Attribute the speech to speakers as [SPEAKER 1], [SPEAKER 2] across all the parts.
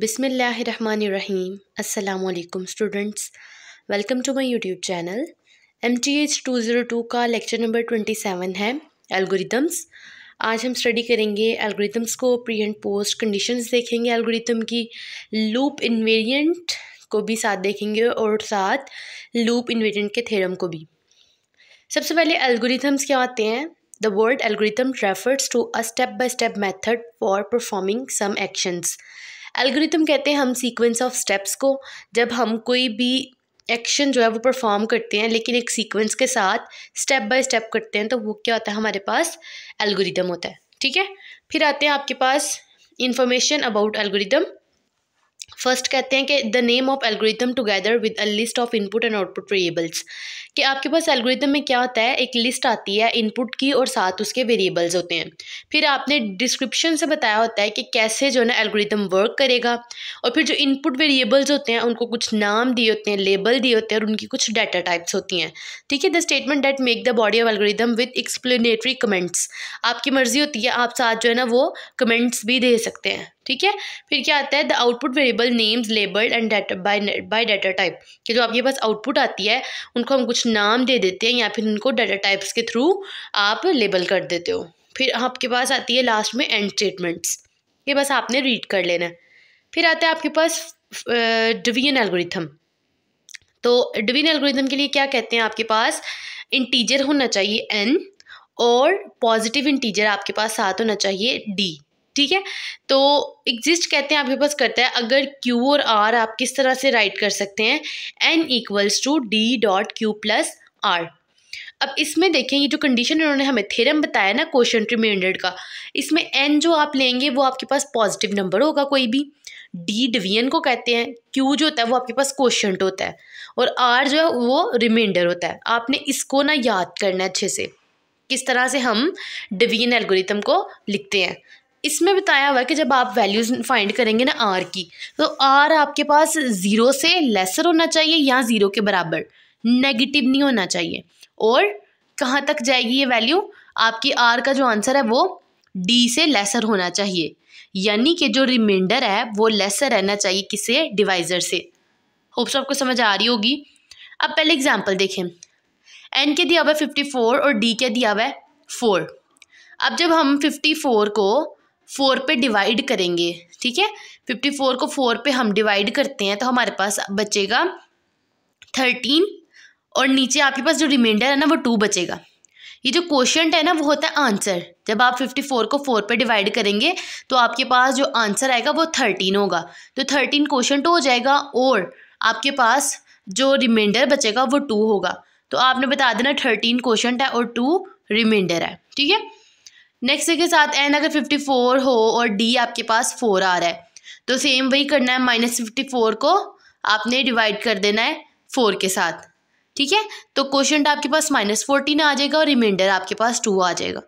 [SPEAKER 1] बिसमीम् अल्लाम students welcome to my YouTube channel M T H two zero two का lecture number twenty seven है algorithms आज हम study करेंगे एल्गोरिदम्स को प्री एंड पोस्ट कंडीशंस देखेंगे एल्गोरिदम की लूप इन्वेरियंट को भी साथ देखेंगे और साथ लूप इन्वेरियंट के थेरम को भी सबसे पहले एल्गोरिथम्स क्या आते हैं the word algorithm refers to a step by step method for performing some actions algorithm कहते हैं हम सीक्वेंस ऑफ स्टेप्स को जब हम कोई भी एक्शन जो है वो परफॉर्म करते हैं लेकिन एक सीक्वेंस के साथ स्टेप बाय स्टेप करते हैं तो वो क्या होता है हमारे पास एल्गोरिथम होता है ठीक है फिर आते हैं आपके पास इंफॉर्मेशन अबाउट एल्गोरिथम फर्स्ट कहते हैं कि the name of algorithm together with a list of input and output variables कि आपके पास एल्गोरिथम में क्या होता है एक लिस्ट आती है इनपुट की और साथ उसके वेरिएबल्स होते हैं फिर आपने डिस्क्रिप्शन से बताया होता है कि कैसे जो है ना एल्गोरिथम वर्क करेगा और फिर जो इनपुट वेरिएबल्स होते हैं उनको कुछ नाम दिए होते हैं लेबल दिए होते हैं और उनकी कुछ डाटा टाइप्स होती हैं ठीक है the statement that make the body of algorithm with explanatory comments आपकी मर्जी होती है आप साथ जो है ना वो कमेंट्स भी दे सकते हैं ठीक है फिर क्या आता है the output variable names labelled and data by by data type कि जो आपके पास आउटपुट आती है उनको हम कुछ कुछ नाम दे देते हैं या फिर उनको डाटा टाइप्स के थ्रू आप लेबल कर देते हो फिर आपके पास आती है लास्ट में एंड स्टेटमेंट्स ये बस आपने रीड कर लेना है फिर आता है आपके पास डिवीजन एल्गोरिथम तो डिवीजन एल्गोरिथम के लिए क्या कहते हैं आपके पास इंटीजर होना चाहिए एन और पॉजिटिव इंटीजर आपके पास साथ होना चाहिए डी ठीक है तो एग्जिस्ट कहते हैं आपके पास करता है अगर Q और R आप किस तरह से राइट कर सकते हैं N equals to D dot Q plus R अब इसमें देखें ये जो कंडीशन उन्होंने हमें थेरम बताया ना क्वेश्चन रिमाइंडर का इसमें एन जो आप लेंगे वो आपके पास पॉजिटिव नंबर होगा कोई भी डी डिवीजन को कहते हैं क्यू जो होता है वो आपके पास क्वेश्चन होता है और आर जो है वो रिमाइंडर होता है आपने इसको ना याद करना है अच्छे से किस तरह से हम डिवीजन एल्गोरिथम को लिखते हैं इसमें बताया हुआ है कि जब आप वैल्यूज़ फाइंड करेंगे ना आर की तो आर आपके पास ज़ीरो से लेसर होना चाहिए या ज़ीरो के बराबर नेगेटिव नहीं होना चाहिए और कहाँ तक जाएगी ये वैल्यू आपकी आर का जो आंसर है वो डी से लेसर होना चाहिए यानी कि जो रिमाइंडर है वो लेसर रहना चाहिए किसे डिवाइज़र से होप्स आपको समझ आ रही होगी अब पहले एग्जाम्पल देखें एन के दिया हुआ है फिफ्टी फोर और डी के दिया हुआ है फोर अब जब हम फिफ्टी फोर को फोर पे डिवाइड करेंगे ठीक है फिफ्टी फोर को फोर पे हम डिवाइड करते हैं तो हमारे पास बचेगा थर्टीन और नीचे आपके पास जो रिमाइंडर है ना वो टू बचेगा ये जो क्वेश्चन है ना वो होता है आंसर जब आप फिफ्टी फोर को फोर पे डिवाइड करेंगे तो आपके पास जो आंसर आएगा वो थर्टीन होगा तो थर्टीन क्वेश्चन टू हो जाएगा और आपके पास जो रिमाइंडर बचेगा वो टू होगा तो आपने बता देना थर्टीन क्वेश्चन है और टू रिमाइंडर है ठीक है नेक्स्ट के साथ एन अगर फिफ्टी फोर हो और डी आपके पास फोर आ रहा है तो सेम वही करना है माइनस फिफ्टी फोर को आपने डिवाइड कर देना है फोर के साथ ठीक है तो क्वेश्चन आपके पास माइनस फोर्टीन आ जाएगा और रिमाइंडर आपके पास टू आ जाएगा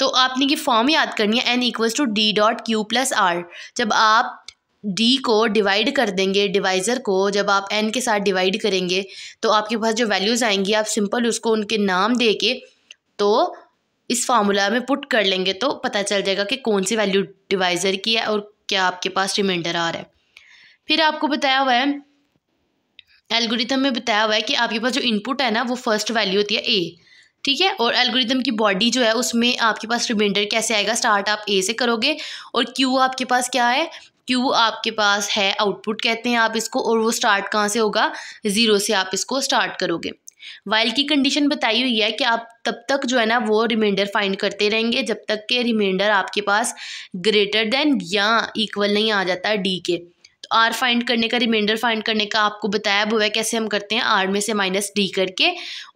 [SPEAKER 1] तो आपने ये फॉर्म याद करनी है N equals to D dot Q plus R जब आप डी को डिवाइड कर देंगे डिवाइज़र को जब आप एन के साथ डिवाइड करेंगे तो आपके पास जो वैल्यूज़ आएंगी आप सिंपल उसको उनके नाम दे के तो इस फार्मूला में पुट कर लेंगे तो पता चल जाएगा कि कौन सी वैल्यू डिवाइज़र की है और क्या आपके पास रिमाइंडर आ रहा है फिर आपको बताया हुआ है एल्गोरिथम में बताया हुआ है कि आपके पास जो इनपुट है ना वो फर्स्ट वैल्यू होती है ए ठीक है और एल्गोरिथम की बॉडी जो है उसमें आपके पास रिमाइंडर कैसे आएगा स्टार्ट आप ए से करोगे और क्यू आपके पास क्या है क्यू आपके पास है आउटपुट कहते हैं आप इसको और वो स्टार्ट कहाँ से होगा ज़ीरो से आप इसको स्टार्ट करोगे वाइल की कंडीशन बताई हुई है कि आप तब तक जो है ना वो रिमाइंडर फाइंड करते रहेंगे जब तक के रिमाइंडर आपके पास ग्रेटर देन या इक्वल नहीं आ जाता डी के तो आर फाइंड करने का रिमाइंडर फाइंड करने का आपको बताया वो है कैसे हम करते हैं आर में से माइनस डी करके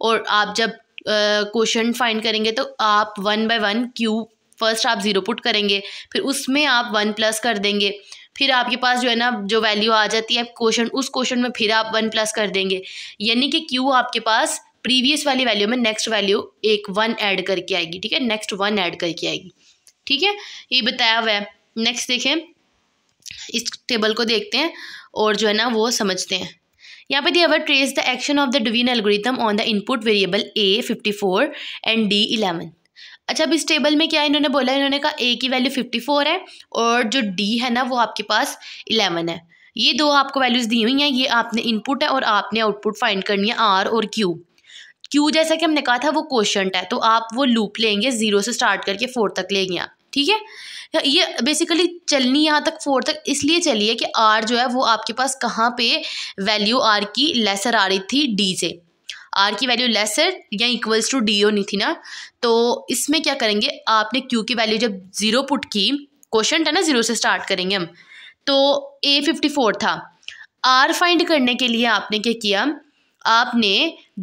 [SPEAKER 1] और आप जब क्वेश्चन uh, फाइंड करेंगे तो आप one by one Q first आप ज़ीरो पुट करेंगे फिर उसमें आप वन प्लस कर देंगे फिर आपके पास जो है ना जो वैल्यू आ जाती है क्वेश्चन उस क्वेश्चन में फिर आप वन प्लस कर देंगे यानी कि क्यू आपके पास प्रीवियस वाली वैल्यू में नेक्स्ट वैल्यू एक वन ऐड करके आएगी ठीक है नेक्स्ट वन ऐड करके आएगी ठीक है ये बताया हुआ है नेक्स्ट देखें इस टेबल को देखते हैं और जो है ना वो समझते हैं यहाँ पे दिया हुआ trace the action of the division algorithm on the input variable A fifty four and D eleven अच्छा अब इस टेबल में क्या इन्होंने बोला इन्होंने कहा ए की वैल्यू फिफ्टी फोर है और जो डी है ना वो आपके पास इलेवन है ये दो आपको वैल्यूज़ दी हुई हैं ये आपने इनपुट है और आपने आउटपुट फाइंड करनी है आर और क्यू क्यू जैसा कि हमने कहा था वो क्वेश्चन है तो आप वो लूप लेंगे ज़ीरो से स्टार्ट करके फोर तक लेंगे आप ठीक है ये बेसिकली चलनी यहाँ तक फोर तक इसलिए चली है कि आर जो है वो आपके पास कहाँ पे वैल्यू आर की लेसर आ रही थी डी से आर की वैल्यू लेस है या इक्वल्स टू डी होनी थी ना तो इसमें क्या करेंगे आपने क्यू की वैल्यू जब ज़ीरो पुट की क्वेश्चन था ना ज़ीरो से स्टार्ट करेंगे हम तो ए फिफ्टी फोर था आर फाइंड करने के लिए आपने क्या किया आपने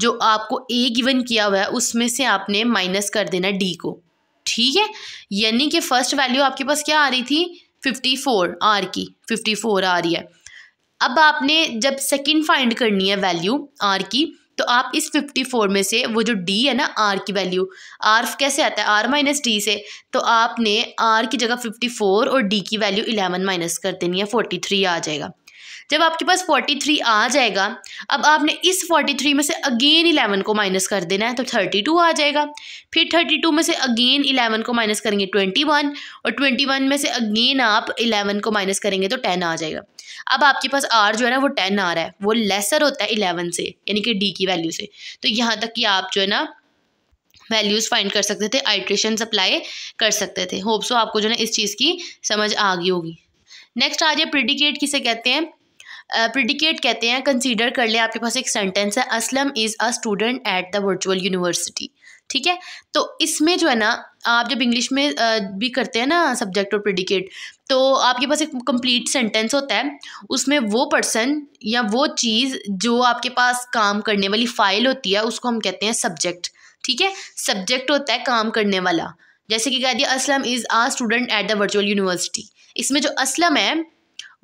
[SPEAKER 1] जो आपको ए गिवन किया हुआ है उसमें से आपने माइनस कर देना डी को ठीक है यानी कि फर्स्ट वैल्यू आपके पास क्या आ रही थी फिफ्टी फोर आर की फिफ्टी फोर आ रही है अब आपने जब सेकंड फाइंड करनी है वैल्यू आर की तो आप इस फिफ्टी फोर में से वो जो डी है ना आर की वैल्यू आर कैसे आता है आर माइनस डी से तो आपने आर की जगह फिफ्टी फोर और डी की वैल्यू 11 माइनस कर देनी है 43 थ्री आ जाएगा जब आपके पास फोर्टी थ्री आ जाएगा अब आपने इस फोर्टी थ्री में से अगेन इलेवन को माइनस कर देना है तो थर्टी टू आ जाएगा फिर थर्टी टू में से अगेन इलेवन को माइनस करेंगे ट्वेंटी वन और ट्वेंटी वन में से अगेन आप इलेवन को माइनस करेंगे तो टेन आ जाएगा अब आपके पास आर जो है ना वो टेन आ रहा है वो लेसर होता है इलेवन से यानी कि डी की वैल्यू से तो यहाँ तक कि आप जो है ना वैल्यूज़ फाइंड कर सकते थे आइट्रेशन अप्लाई कर सकते थे होप सो आपको जो है ना इस चीज़ की समझ आ गई होगी नेक्स्ट आ जाए प्रिडिकेट किसे कहते हैं प्रिडिकेट कहते हैं कंसीडर कर ले आपके पास एक सेंटेंस है Aslam is a student at the virtual university ठीक है तो इसमें जो है ना आप जब इंग्लिश में भी करते हैं ना सब्जेक्ट और प्रिडिकेट तो आपके पास एक कंप्लीट सेंटेंस होता है उसमें वो पर्सन या वो चीज़ जो आपके पास काम करने वाली फ़ाइल होती है उसको हम कहते हैं सब्जेक्ट ठीक है सब्जेक्ट होता है काम करने वाला जैसे कि कह दिया Aslam is a student at the virtual university इसमें जो असलम है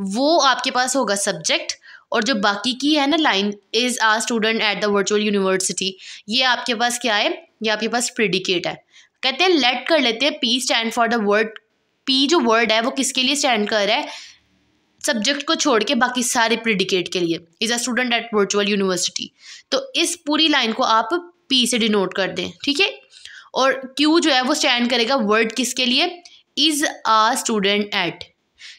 [SPEAKER 1] वो आपके पास होगा सब्जेक्ट और जो बाकी की है ना line is a student at the virtual university ये आपके पास क्या है ये आपके पास प्रिडिकेट है कहते हैं लेट कर लेते हैं P stand for the word P जो वर्ड है वो किसके लिए स्टैंड कर रहा है सब्जेक्ट को छोड़ के बाकी सारे प्रिडिकेट के लिए is a student at virtual university तो इस पूरी लाइन को आप पी से डिनोट कर दें ठीक है और क्यू जो है वो स्टैंड करेगा वर्ड किसके लिए इज़ आ स्टूडेंट एट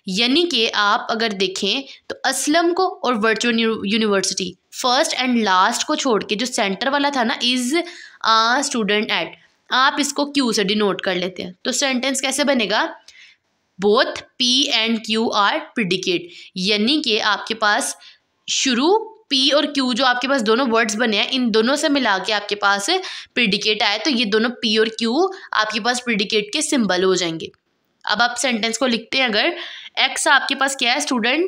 [SPEAKER 1] यानी कि आप अगर देखें तो असलम को और virtual university first and last को छोड़ के जो सेंटर वाला था ना इज़ आ स्टूडेंट एट आप इसको क्यू से डिनोट कर लेते हैं तो सेंटेंस कैसे बनेगा both P and Q are predicate यानी कि आपके पास शुरू पी और क्यू जो आपके पास दोनों वर्ड्स बने हैं इन दोनों से मिला के आपके पास प्रिडिकेट आए तो ये दोनों पी और क्यू आपके पास प्रिडिकेट के सिंबल हो जाएंगे अब आप सेंटेंस को लिखते हैं अगर एक्स आपके पास क्या है student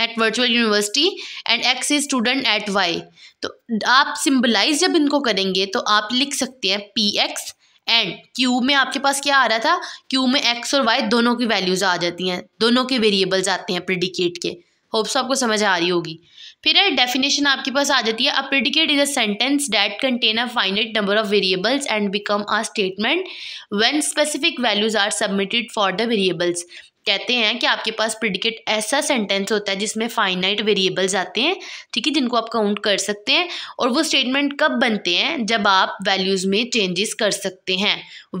[SPEAKER 1] at virtual university and X is student at Y तो आप सिम्बलाइज जब इनको करेंगे तो आप लिख सकते हैं पी एक्स एंड क्यू में आपके पास क्या आ रहा था क्यू में एक्स और वाई दोनों की वैल्यूज़ आ जाती हैं दोनों के वेरिएबल्स आते हैं प्रिडिकेट के होप्स आपको समझ आ रही होगी फिर डेफिनेशन आपके पास आ जाती है a predicate is a sentence that contain a finite number of variables and become a statement when specific values are submitted for the variables कहते हैं कि आपके पास प्रिडिकेट ऐसा सेंटेंस होता है जिसमें फाइनाइट वेरिएबल्स आते हैं ठीक है जिनको आप काउंट कर सकते हैं और वो स्टेटमेंट कब बनते हैं जब आप वैल्यूज़ में चेंजेस कर सकते हैं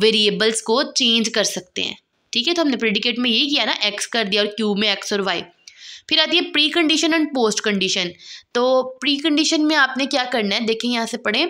[SPEAKER 1] वेरिएबल्स को चेंज कर सकते हैं ठीक है तो हमने प्रिडिकेट में यही किया ना एक्स कर दिया और क्यू में एक्स और वाई फिर आती है pre condition and post condition तो प्री कंडीशन में आपने क्या करना है देखें यहाँ से पढ़ें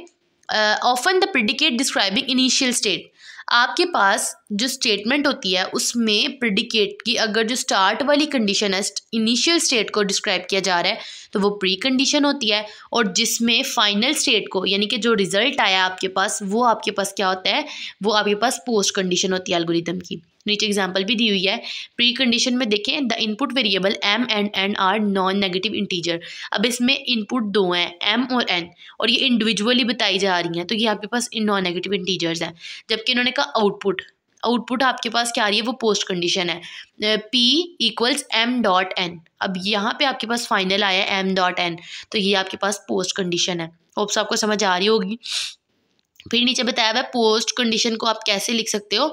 [SPEAKER 1] often the predicate describing initial state आपके पास जो स्टेटमेंट होती है उसमें प्रिडिकेट की अगर जो स्टार्ट वाली कंडीशन है इनिशियल स्टेट को डिस्क्राइब किया जा रहा है तो वो प्री कंडीशन होती है और जिसमें फाइनल स्टेट को यानी कि जो रिज़ल्ट आया आपके पास वो आपके पास क्या होता है वो आपके पास पोस्ट कंडीशन होती है एल्गोरिदम की नीचे एग्जाम्पल भी दी हुई है प्री कंडीशन में देखें the input variable M and N are non negative integer अब इसमें इनपुट दो हैं एम और एन और ये इंडिविजुअली बताई जा रही हैं तो ये आपके पास नॉन नेगेटिव इंटीजर्स हैं जबकि इन्होंने कहा आउटपुट आउटपुट आपके पास क्या आ रही है वो पोस्ट कंडीशन है P equals M dot N अब यहाँ पे आपके पास फाइनल आया है एम डॉट एन तो ये आपके पास पोस्ट कंडीशन है होप्स आपको समझ आ रही होगी फिर नीचे बताया हुआ है पोस्ट कंडीशन को आप कैसे लिख सकते हो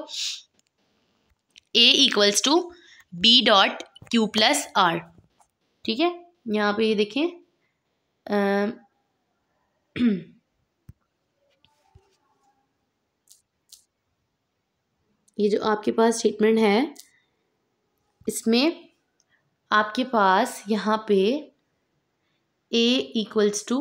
[SPEAKER 1] A equals to B dot Q plus R ठीक है यहाँ पे ये देखें ये जो आपके पास स्टेटमेंट है इसमें आपके पास यहाँ पे A equals to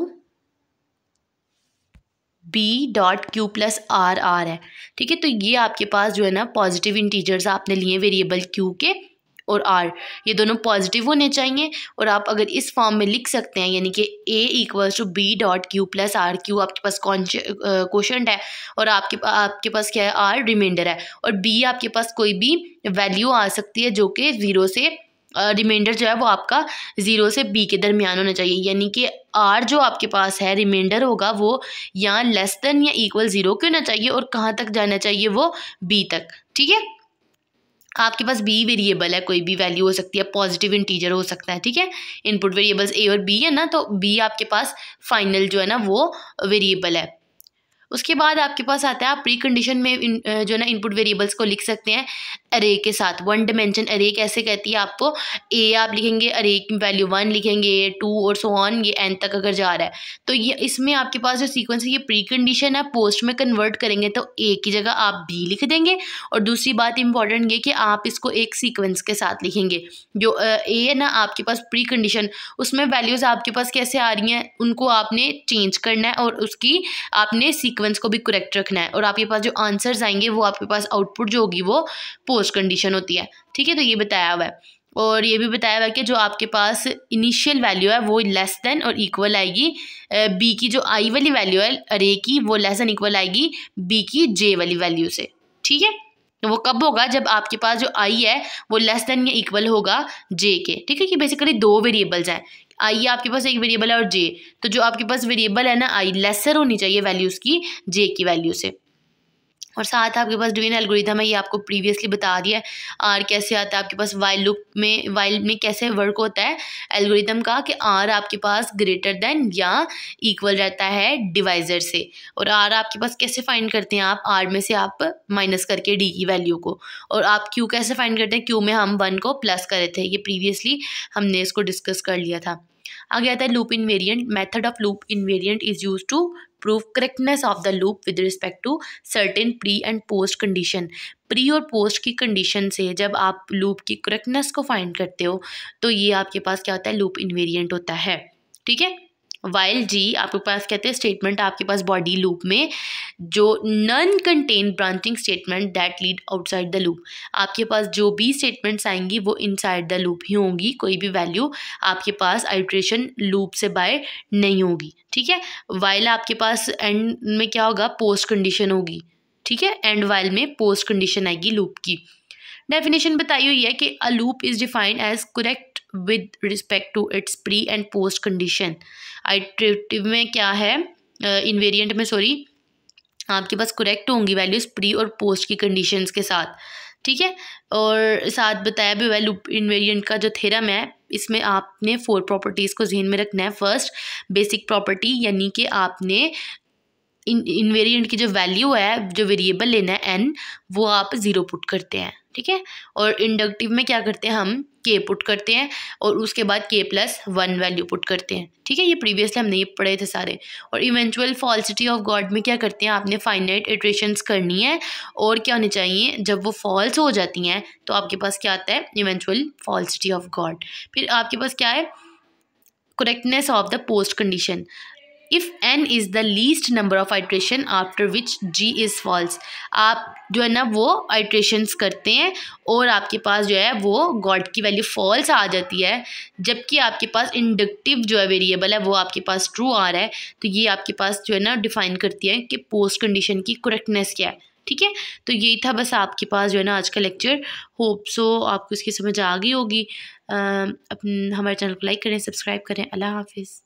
[SPEAKER 1] B dot Q plus R R है ठीक है तो ये आपके पास जो है ना पॉजिटिव इंटीजर्स आपने लिए वेरिएबल क्यू के और आर ये दोनों पॉजिटिव होने चाहिए और आप अगर इस फॉर्म में लिख सकते हैं यानी कि A equals to B dot Q plus R Q आपके पास क्वेश्चन है और आपके आपके पास क्या है आर रिमाइंडर है और बी आपके पास कोई भी वैल्यू आ सकती है जो कि ज़ीरो से रिमाइंडर जो है वो आपका ज़ीरो से बी के दरमियान होना चाहिए यानी कि आर जो आपके पास है रिमाइंडर होगा वो यहाँ लेस देन या इक्वल ज़ीरो के होना चाहिए और कहाँ तक जाना चाहिए वो बी तक ठीक है आपके पास बी वेरिएबल है कोई भी वैल्यू हो सकती है पॉजिटिव इंटीजर हो सकता है ठीक है इनपुट वेरिएबल्स ए और बी है ना तो बी आपके पास फाइनल जो है ना वो वेरिएबल है उसके बाद आपके पास आता है आप प्री कंडीशन में इन, जो ना इनपुट वेरिएबल्स को लिख सकते हैं अरे के साथ वन डिमेंशन अरे कैसे कहती है आपको ए आप लिखेंगे अरे की वैल्यू वन लिखेंगे टू और सो ऑन ये एन तक अगर जा रहा है तो ये इसमें आपके पास जो सीक्वेंस है ये प्री कंडीशन है पोस्ट में कन्वर्ट करेंगे तो ए की जगह आप बी लिख देंगे और दूसरी बात इंपॉर्टेंट ये कि आप इसको एक सीक्वेंस के साथ लिखेंगे जो ए है ना आपके पास प्री कंडीशन उसमें वैल्यूज़ आपके पास कैसे आ रही हैं उनको आपने चेंज करना है और उसकी आपने सीक्वेंस सिक्वेंस को भी करेक्ट रखना है और आपके पास जो आंसर्स आएंगे वो आपके पास आउटपुट जो होगी वो पोस्ट कंडीशन होती है ठीक है तो ये बताया हुआ है और ये भी बताया हुआ है कि जो आपके पास इनिशियल वैल्यू है वो लेस देन और इक्वल आएगी बी की जो आई वाली वैल्यू है अरे की वो लेस देन इक्वल आएगी बी की जे वाली वैल्यू से ठीक है तो वो कब होगा जब आपके पास जो आई है वो लेस देन या इक्वल होगा जे के ठीक है कि बेसिकली दो वेरिएबल्स हैं आई ये आपके पास एक वेरिएबल है और जे तो जो आपके पास वेरिएबल है ना आई लेसर होनी चाहिए वैल्यूज़ की जे की वैल्यू से और साथ आपके पास डिवीन एल्गोरिथम है ये आपको प्रीवियसली बता दिया है आर कैसे आता है आपके पास वाइल लुप में वाइल में कैसे वर्क होता है एल्गोरिथम का कि आर आपके पास ग्रेटर देन या इक्वल रहता है डिवाइजर से और आर आपके पास कैसे फाइंड करते हैं आप आर में से आप माइनस करके डी की वैल्यू को और आप क्यू कैसे फाइंड करते हैं क्यू में हम वन को प्लस करे थे ये प्रीवियसली हमने इसको डिस्कस कर लिया था आगे आता है loop invariant method of loop invariant is use to prove correctness of the loop with respect to certain pre and post condition pre और पोस्ट की कंडीशन से जब आप लूप की करेक्टनेस को फाइंड करते हो तो ये आपके पास क्या होता है लूप इन्वेरियंट होता है ठीक है वाइल जी आपके पास कहते हैं स्टेटमेंट आपके पास बॉडी लूप में जो none contain branching statement that lead outside the loop आपके पास जो भी स्टेटमेंट्स आएंगी वो इनसाइड द लूप ही होंगी कोई भी वैल्यू आपके पास आइट्रेशन लूप से बाय नहीं होगी ठीक है वाइल आपके पास एंड में क्या होगा पोस्ट कंडीशन होगी ठीक है एंड वाइल में पोस्ट कंडीशन आएगी लूप की डेफिनेशन बताई हुई है कि a loop is defined as correct with respect to its pre and post condition iterative में क्या है इन्वेरियंट uh, में सॉरी आपके पास करेक्ट होंगी वैल्यूज़ प्री और पोस्ट की कंडीशंस के साथ ठीक है और साथ बताया भी वैल्यू इन्वेरियंट का जो थेरम है इसमें आपने फोर प्रॉपर्टीज़ को जहन में रखना है फर्स्ट बेसिक प्रॉपर्टी यानी कि आपने इन इन की जो वैल्यू है जो वेरिएबल लेना है एन वो आप ज़ीरो पुट करते हैं ठीक है और इंडक्टिव में क्या करते हैं हम के पुट करते हैं और उसके बाद के प्लस वन वैल्यू पुट करते हैं ठीक है ये प्रीवियसली हमने ये पढ़े थे सारे और इवेंचुअल फॉल्सिटी ऑफ गॉड में क्या करते हैं आपने फाइनाइट एट्रेशन करनी है और क्या होनी चाहिए जब वो फॉल्स हो जाती हैं तो आपके पास क्या आता है इवेंचुअल फॉल्सिटी ऑफ गॉड फिर आपके पास क्या है correctness of the post condition if N is the least number of iteration after which G is false आप जो है ना वो आइट्रेशन करते हैं और आपके पास जो है वो गॉड की वैल्यू फॉल्स आ जाती है जबकि आपके पास इंडक्टिव जो है वेरिएबल है वो आपके पास ट्रू आ रहा है तो ये आपके पास जो है ना डिफ़ाइन करती है कि पोस्ट कंडीशन की करेक्टनेस क्या है ठीक है तो यही था बस आपके पास जो है ना आज का लेक्चर होप सो आपको इसकी समझ आ गई होगी अपने हमारे चैनल को लाइक करें सब्सक्राइब करें अल्लाह हाफिज़